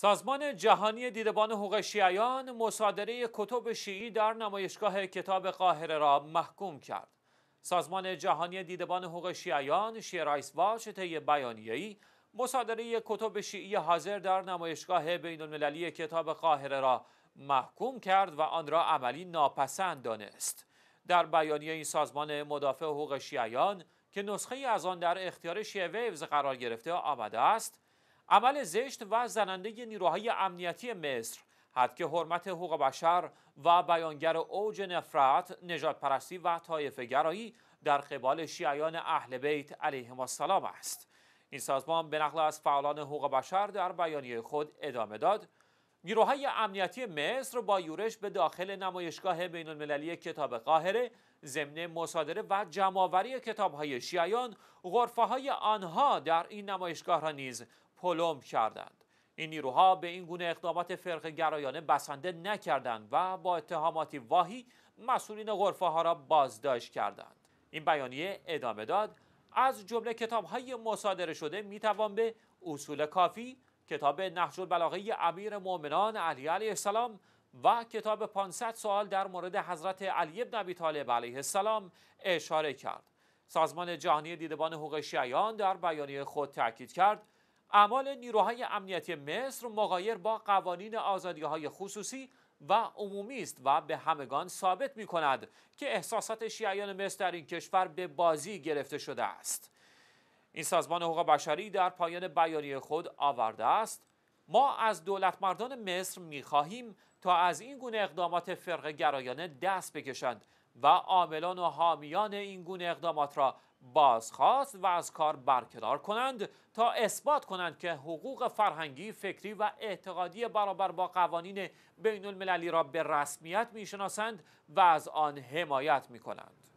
سازمان جهانی دیدبان حقوق شیعیان مصادره کتب شیعی در نمایشگاه کتاب قاهره را محکوم کرد. سازمان جهانی دیدبان حقوق شیعیان شیرایس واش طی بیانیه‌ای مصادره کتب شیعی حاضر در نمایشگاه بین المللی کتاب قاهره را محکوم کرد و آن را عملی ناپسند دانست. در بیانیه این سازمان مدافع حقوق شیعیان که نسخه از آن در اختیار شیعه ویوز قرار گرفته آمده است، عمل زشت و زننده نیروهای امنیتی مصر که حرمت حقوق بشر و بیانگر اوج نفرت نجات پرستی و طایفه گرایی در قبال شیعیان اهل بیت علیه السلام است این سازمان به نقل از فعالان حقوق بشر در بیانیه خود ادامه داد نیروهای امنیتی مصر با یورش به داخل نمایشگاه بین المللی کتاب قاهره ضمن مصادره و جمعآوری کتابهای شیعیان غرفه های آنها در این نمایشگاه را نیز پلم کردند این نیروها به این گونه اقدامات فرق گرایانه بسنده نکردند و با اتهاماتی واهی مسئولین غرفه ها را بازداشت کردند این بیانیه ادامه داد از جمله کتاب های مصادره شده میتوان به اصول کافی کتاب نهج البلاغه امیر مؤمنان علی علیه السلام و کتاب 500 سوال در مورد حضرت علی بن ابی طالب علیه السلام اشاره کرد سازمان جهانی دیدبان حقوق شیعیان در بیانیه خود تاکید کرد اعمال نیروهای امنیتی مصر مغایر با قوانین آزادی های خصوصی و عمومی است و به همگان ثابت می کند که احساسات شیعیان مصر در این کشور به بازی گرفته شده است. این سازمان حقوق بشری در پایان بیانیه خود آورده است ما از دولت مردان مصر می خواهیم تا از این گونه اقدامات فرق گرایانه دست بکشند و عاملان و حامیان این گونه اقدامات را بازخواست و از کار برکنار کنند تا اثبات کنند که حقوق فرهنگی، فکری و اعتقادی برابر با قوانین بین المللی را به رسمیت میشناسند و از آن حمایت می کنند.